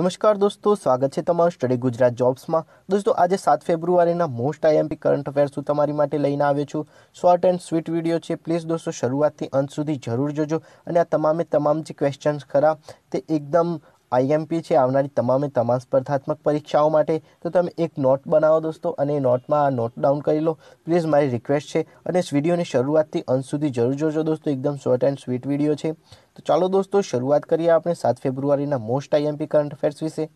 નમસ્કાર દોસ્તો સ્વાગત છે તમારું સ્ટડી ગુજરાત જોબ્સમાં દોસ્તો આજે સાત ફેબ્રુઆરીના મોસ્ટ આઈએમપી કરંટ અફેર્સ હું તમારી માટે લઈને આવ્યો છું શોર્ટ એન્ડ સ્વીટ વિડીયો છે પ્લીઝ દોસ્તો શરૂઆતથી અંત સુધી જરૂર જોજો અને આ તમામે તમામ જે ક્વેશ્ચન્સ ખરા તે એકદમ આઈએમપી છે આવનારી તમામે તમામ સ્પર્ધાત્મક પરીક્ષાઓ માટે તો તમે એક નોટ બનાવો દોસ્તો અને એ નોટમાં આ નોટ ડાઉન કરી લો પ્લીઝ મારી રિક્વેસ્ટ છે અને વિડીયોની શરૂઆતથી અંત સુધી જરૂર જોજો દોસ્તો એકદમ શોર્ટ એન્ડ સ્વીટ વિડીયો છે તો ચાલો દોસ્તો શરૂઆત કરીએ આપણે સાત ફેબ્રુઆરીના મોસ્ટ આઈએમપી કરંટ અફેર્સ વિશે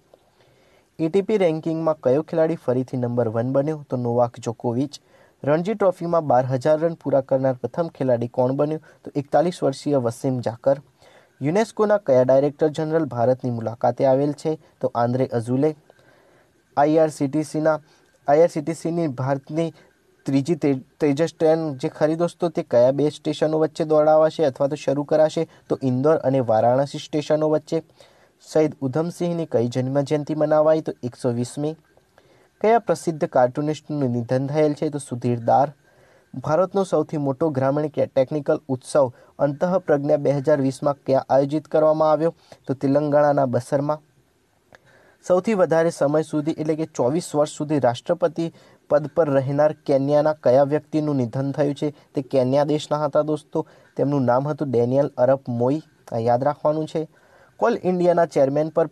એટીપી રેન્કિંગમાં કયો ખેલાડી ફરીથી નંબર વન બન્યો તો નોવાક જોકોવિચ રણજી ટ્રોફીમાં બાર હજાર રન પૂરા કરનાર પ્રથમ ખેલાડી કોણ બન્યું તો એકતાલીસ વર્ષીય વસીમ જાકર યુનેસ્કોના કયા ડાયરેક્ટર જનરલ ભારતની મુલાકાતે આવેલ છે તો આંદ્રે અઝુલે આઈઆરસીટીસીના આઈઆરસીટીસીની ભારતની ત્રીજી તેજસ ટ્રેન જે ખરી દોસ્તો તે કયા બે સ્ટેશનો વચ્ચે દોડાવાશે અથવા તો શરૂ કરાશે તો ઇન્દોર અને વારાણસી સ્ટેશનો વચ્ચે શહીદ ઉધમસિંહની કઈ જન્મજયંતિ મનાવાય તો એકસો વીસમી કયા પ્રસિદ્ધ કાર્ટુનિસ્ટનું નિધન થયેલ છે તો સુધીર દાર ભારતનો સૌથી મોટો ગ્રામીણ કે ટેકનિકલ ઉત્સવ અંતઃપ્રજ્ઞા બે હજાર વીસમાં ક્યાં આયોજિત કરવામાં આવ્યો તો તેલંગાણાના બસરમાં સૌથી વધારે સમય સુધી એટલે કે ચોવીસ વર્ષ સુધી રાષ્ટ્રપતિ પદ પર રહેનાર કેન્યાના કયા વ્યક્તિનું નિધન થયું છે તે કેન્યા દેશના હતા દોસ્તો તેમનું નામ હતું ડેનિયલ અરબ મોઈ આ યાદ રાખવાનું છે કોલ ઇન્ડિયાના ચેરમેન પર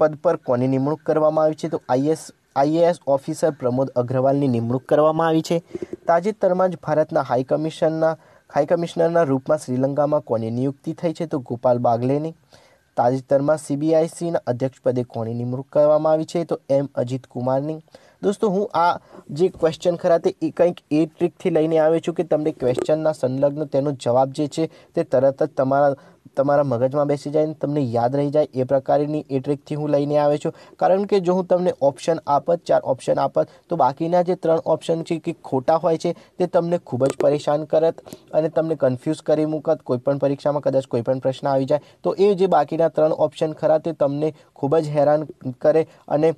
પદ પર કોની નિમણૂક કરવામાં આવી છે તો આઈએસ આઈએએસ ઓફિસર પ્રમોદ અગ્રવાલની નિમણૂક કરવામાં આવી છે તાજેતરમાં જ ભારતના હાઈ કમિશનના હાઈ કમિશનરના રૂપમાં શ્રીલંકામાં કોની નિયુક્તિ થઈ છે તો ગોપાલ બાગલેની તાજેતરમાં સીબીઆઈસીના અધ્યક્ષપદે કોની નિમણૂક કરવામાં આવી છે તો એમ અજીત કુમારની દોસ્તો હું આ જે ક્વેશ્ચન ખરા તે કંઈક એ ટ્રીકથી લઈને આવ્યો છું કે તમને ક્વેશ્ચનના સંલગ્ન તેનો જવાબ જે છે તે તરત જ તમારા તમારા મગજમાં બેસી જાય ને તમને યાદ રહી જાય એ પ્રકારની એ ટ્રીકથી હું લઈને આવ્યો છું કારણ કે જો હું તમને ઓપ્શન આપત ચાર ઓપ્શન આપત તો બાકીના જે ત્રણ ઓપ્શન છે કે ખોટા હોય છે તે તમને ખૂબ જ પરેશાન કરત અને તમને કન્ફ્યુઝ કરી મૂકત કોઈપણ પરીક્ષામાં કદાચ કોઈપણ પ્રશ્ન આવી જાય તો એ જે બાકીના ત્રણ ઓપ્શન ખરા તે તમને ખૂબ જ હેરાન કરે અને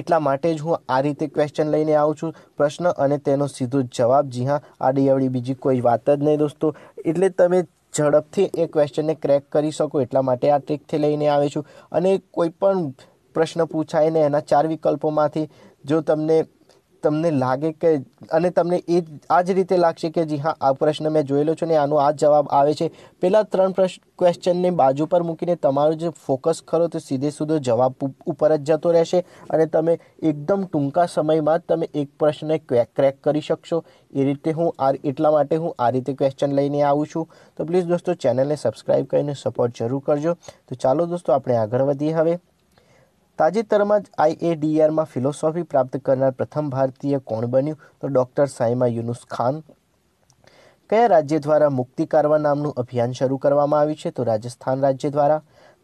એટલા માટે જ હું આ રીતે ક્વેશ્ચન લઈને આવું છું પ્રશ્ન અને તેનો સીધો જવાબ જી હા આડી અવડી બીજી કોઈ વાત જ નહીં દોસ્તો એટલે તમે ઝડપથી એ ક્વેશ્ચનને ક્રેક કરી શકો એટલા માટે આ ટ્રીકથી લઈને આવે છું અને કોઈ પણ પ્રશ્ન પૂછાય ને એના ચાર વિકલ્પોમાંથી જો તમને તમને લાગે કે અને તમને એ આ જ રીતે લાગશે કે જી હા આ પ્રશ્ન મેં જોયેલો છું ને આનો આ જ જવાબ આવે છે પહેલાં ત્રણ પ્રશ્ન ક્વેશ્ચનને બાજુ પર મૂકીને તમારો જે ફોકસ કરો તો સીધે સીધો જવાબ ઉપર જ જતો રહેશે અને તમે એકદમ ટૂંકા સમયમાં જ તમે એક પ્રશ્નને ક્રેક કરી શકશો એ રીતે હું આ એટલા માટે હું આ રીતે ક્વેશ્ચન લઈને આવું છું તો પ્લીઝ દોસ્તો ચેનલને સબસ્ક્રાઈબ કરીને સપોર્ટ જરૂર કરજો તો ચાલો દોસ્તો આપણે આગળ વધીએ હવે તાજેતરમાં જ આઈએડીઆરમાં ફિલોસોફી પ્રાપ્ત કરનાર પ્રથમ ભારતીય કોણ બન્યું તો ડૉક્ટર સાઇમા યુનુસ ખાન કયા રાજ્ય દ્વારા મુક્તિ કારવા નામનું અભિયાન શરૂ કરવામાં આવ્યું છે તો રાજસ્થાન રાજ્ય દ્વારા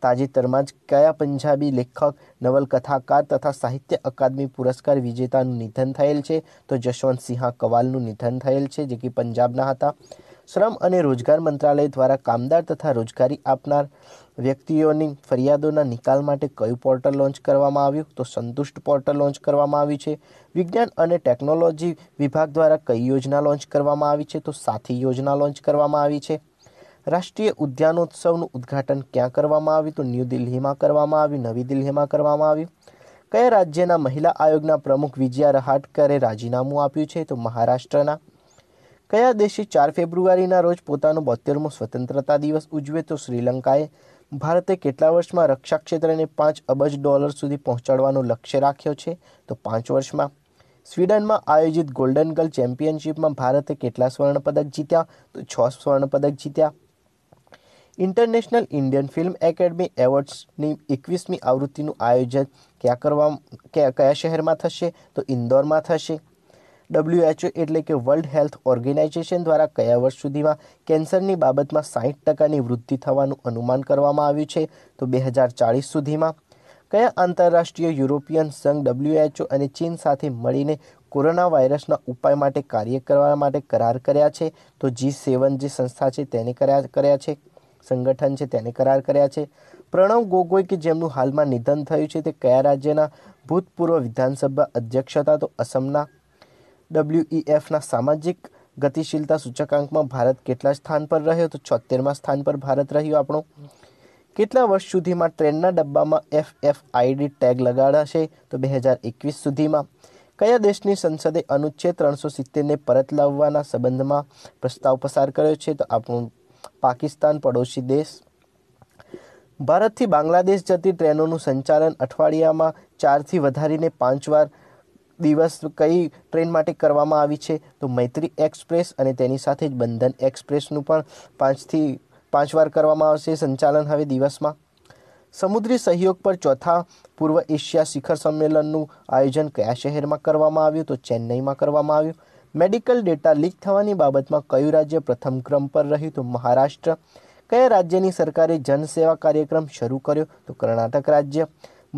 તાજેતરમાં જ કયા પંજાબી લેખક નવલકથાકાર તથા સાહિત્ય અકાદમી પુરસ્કાર વિજેતાનું નિધન થયેલ છે તો જશવંત સિંહા કવાલનું નિધન થયેલ છે જે કે પંજાબના હતા શ્રમ અને રોજગાર મંત્રાલય દ્વારા કામદાર તથા રોજગારી આપનાર વ્યક્તિઓની ફરિયાદોના નિકાલ માટે કયું પોર્ટલ લોન્ચ કરવામાં આવ્યું તો સંતુષ્ટ પોર્ટલ લોન્ચ કરવામાં આવ્યું છે વિજ્ઞાન અને ટેકનોલોજી વિભાગ દ્વારા કઈ યોજના લોન્ચ કરવામાં આવી છે તો સાથી યોજના લોન્ચ કરવામાં આવી છે રાષ્ટ્રીય ઉદ્યાનોત્સવનું ઉદ્ઘાટન ક્યાં કરવામાં આવ્યું તો ન્યૂ દિલ્હીમાં કરવામાં આવ્યું નવી દિલ્હીમાં કરવામાં આવ્યું કયા રાજ્યના મહિલા આયોગના પ્રમુખ વિજયા રહાટકરે રાજીનામું આપ્યું છે તો મહારાષ્ટ્રના કયા દેશે ચાર ફેબ્રુઆરીના રોજ પોતાનો બોતેરમો સ્વતંત્રતા દિવસ ઉજવે તો શ્રીલંકાએ ભારતે કેટલા વર્ષમાં રક્ષા ક્ષેત્રને પાંચ અબજ ડોલર સુધી પહોંચાડવાનો લક્ષ્ય રાખ્યો છે તો પાંચ વર્ષમાં સ્વીડનમાં આયોજિત ગોલ્ડન ગર્લ ચેમ્પિયનશિપમાં ભારતે કેટલા સ્વર્ણપદક જીત્યા તો છ સ્વર્ણપદક જીત્યા ઇન્ટરનેશનલ ઇન્ડિયન ફિલ્મ એકેડમી એવોર્ડ્સની એકવીસમી આવૃત્તિનું આયોજન ક્યાં કરવા કયા શહેરમાં થશે તો ઇન્દોરમાં થશે ડબ્લ્યુએચઓ એટલે કે વર્લ્ડ હેલ્થ ઓર્ગેનાઇઝેશન દ્વારા કયા વર્ષ સુધીમાં કેન્સરની બાબતમાં સાહીઠ ટકાની વૃદ્ધિ થવાનું અનુમાન કરવામાં આવ્યું છે તો બે હજાર ચાળીસ સુધીમાં કયા આંતરરાષ્ટ્રીય યુરોપિયન સંઘ ડબ્લ્યુએચઓ અને ચીન સાથે મળીને કોરોના વાયરસના ઉપાય માટે કાર્ય કરવા માટે કરાર કર્યા છે તો જી સેવન જે સંસ્થા છે તેને કર્યા કર્યા છે સંગઠન છે તેને કરાર કર્યા છે પ્રણવ ગોગોઈ કે જેમનું હાલમાં નિધન થયું છે તે કયા રાજ્યના ભૂતપૂર્વ વિધાનસભા અધ્યક્ષ હતા તો અસમના ડબ્લ્યુઈએફના e સામાજિક ગતિશીલતા સૂચકાંકમાં ભારત કેટલા સ્થાન પર રહ્યો તો છોતેરમાં સ્થાન પર ભારત રહ્યો આપણો કેટલા વર્ષ સુધીમાં ટ્રેનના ડબ્બામાં એફ એફ આઈડી ટેગ લગાડાશે તો બે હજાર એકવીસ સુધીમાં કયા દેશની સંસદે અનુચ્છેદ ત્રણસો સિત્તેરને પરત લાવવાના સંબંધમાં પ્રસ્તાવ પસાર કર્યો છે તો આપણું પાકિસ્તાન પડોશી દેશ ભારતથી બાંગ્લાદેશ જતી ટ્રેનોનું સંચાલન અઠવાડિયામાં ચારથી વધારીને પાંચ વાર દિવસ કઈ ટ્રેન માટે કરવામાં આવી છે તો મૈત્રી એક્સપ્રેસ અને તેની સાથે જ બંધન એક્સપ્રેસનું પણ પાંચથી પાંચ વાર કરવામાં આવશે સંચાલન હવે દિવસમાં સમુદ્રી સહયોગ પર ચોથા પૂર્વ એશિયા શિખર સંમેલનનું આયોજન કયા શહેરમાં કરવામાં આવ્યું તો ચેન્નઈમાં કરવામાં આવ્યું મેડિકલ ડેટા લીક થવાની બાબતમાં કયું રાજ્ય પ્રથમ ક્રમ પર રહ્યું તો મહારાષ્ટ્ર કયા રાજ્યની સરકારે જનસેવા કાર્યક્રમ શરૂ કર્યો તો કર્ણાટક રાજ્ય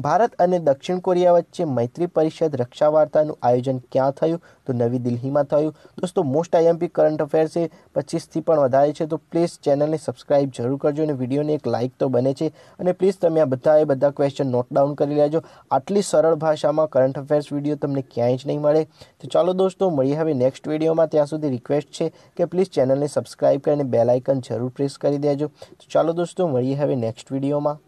ભારત અને દક્ષિણ કોરિયા વચ્ચે મૈત્રી પરિષદ રક્ષા વાર્તાનું આયોજન ક્યાં થયું તો નવી દિલ્હીમાં થયું દોસ્તો મોસ્ટ આઈએમપી કરંટ અફેર્સે પચીસથી પણ વધારે છે તો પ્લીઝ ચેનલને સબસ્ક્રાઇબ જરૂર કરજો અને વિડીયોને એક લાઇક તો બને છે અને પ્લીઝ તમે આ બધાએ બધા ક્વેશ્ચન નોટ ડાઉન કરી લેજો આટલી સરળ ભાષામાં કરંટ અફેર્સ વિડીયો તમને ક્યાંય જ નહીં મળે તો ચાલો દોસ્તો મળીએ હવે નેક્સ્ટ વિડીયોમાં ત્યાં સુધી રિક્વેસ્ટ છે કે પ્લીઝ ચેનલને સબસ્ક્રાઇબ કરીને બેલ આઇકન જરૂર પ્રેસ કરી દેજો તો ચાલો દોસ્તો મળીએ હવે નેક્સ્ટ વિડીયોમાં